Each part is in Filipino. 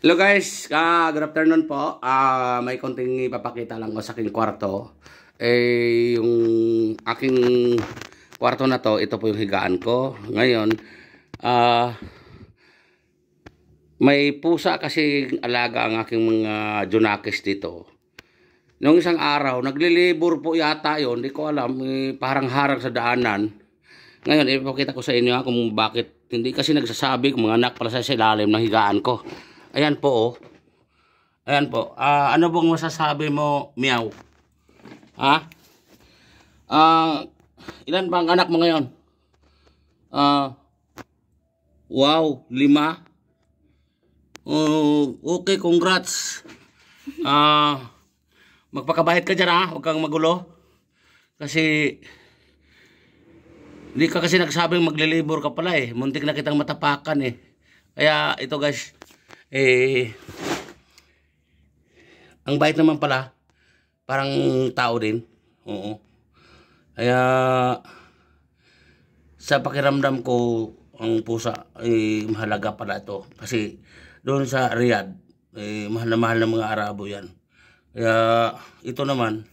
Hello guys, uh, good afternoon po. Uh, may konting ipapakita lang ko sa aking kwarto. Eh, yung aking kwarto na to, ito po yung higaan ko. Ngayon, uh, may pusa kasi alaga ang aking mga junakis dito. Noong isang araw, naglilibor po yata yon, hindi ko alam, eh, parang harang sa daanan. Ngayon, ipapakita ko sa inyo kung bakit hindi kasi nagsasabi kung mga anak pala sa ilalim ng higaan ko. Ayan po, oh. Ayan po. Uh, ano bang masasabi mo, Miaw? Ha? Uh, ilan ba anak mo ngayon? Uh, wow, lima. Uh, okay, congrats. Ah, uh, magpakabahit ka dyan ha. Huwag kang magulo. Kasi, hindi ka kasi nagsabing maglilibor ka pala eh. Muntik na kitang matapakan eh. Kaya ito guys, eh, ang bait naman pala, parang tao din. Oo. Kaya, sa pakiramdam ko, ang pusa, eh, mahalaga pala ito. Kasi, doon sa Riyadh, eh, mahal na mahal ng mga Arabo yan. Kaya, ito naman,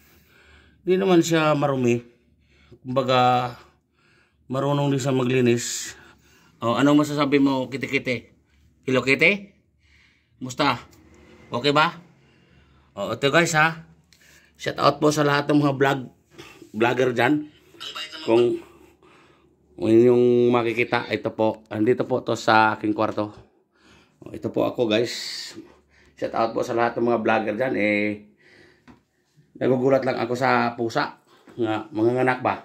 hindi naman siya marumi. Kumbaga, marunong din siya maglinis. O, anong masasabi mo, kitikite? Kilo kite? Musta? Okay ba? O, oh, ito guys ha. Shout out po sa lahat ng mga vlog vlogger diyan. Kung yung makikita, ito po. Andito po to sa aking kwarto. O, oh, ito po ako guys. Shout out po sa lahat ng mga vlogger diyan Eh, nagugulat lang ako sa pusa. Nga, mga nganak ba?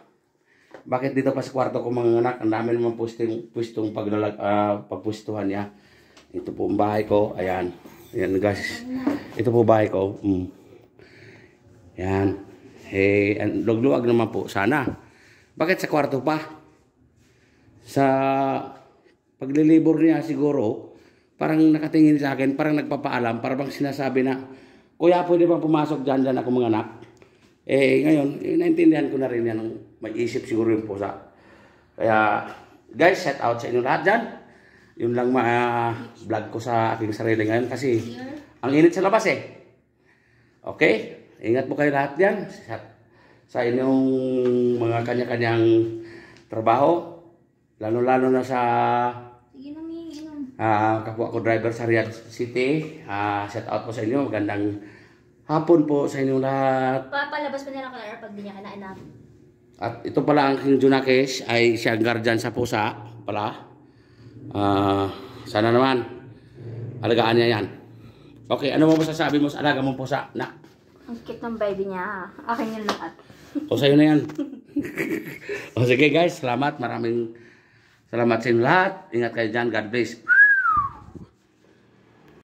Bakit dito pa sa kwarto ko mga nganak? Ang dami naman pustong, pustong paglalag, uh, ah, pagpustuhan niya. Ito po ang bahay ko. Ayan. Ayan guys. Ito po bahay ko. Mm. Ayan. Eh, lugluwag naman po. Sana. Bakit sa kwarto pa? Sa paglilibor niya siguro, parang nakatingin sa akin, parang nagpapaalam, parang bang sinasabi na, Kuya, pwede bang pumasok dyan dyan ako mga anak? Eh, ngayon, eh, naintindihan ko na rin yan. May isip siguro yun po sa... Kaya, guys, set out sa inyo lahat dyan yun lang ma-vlog ko sa aking sarili ngayon kasi ang init sa labas eh. Okay? Ingat po kayo lahat yan sa, sa inyong mga kanya-kanyang trabaho. Lalo-lalo na sa uh, kapwa ko driver sa Riyadh City. Uh, ah, set out po sa inyo. Magandang hapon po sa inyong lahat. Papalabas pa nila lang na pag binyakan na anak. At ito pala ang King Junakesh ay siyang guardian sa pusa pala. Uh, sana naman, alagaan niya yan. Okay, ano mo masasabi mo sa alaga mo po sa na? Ang cute ng baby niya. Ah. Akin yung lahat. o sa'yo na yan. o sige guys, salamat. Maraming salamat sa inyo lahat. Ingat kayo dyan. God bless.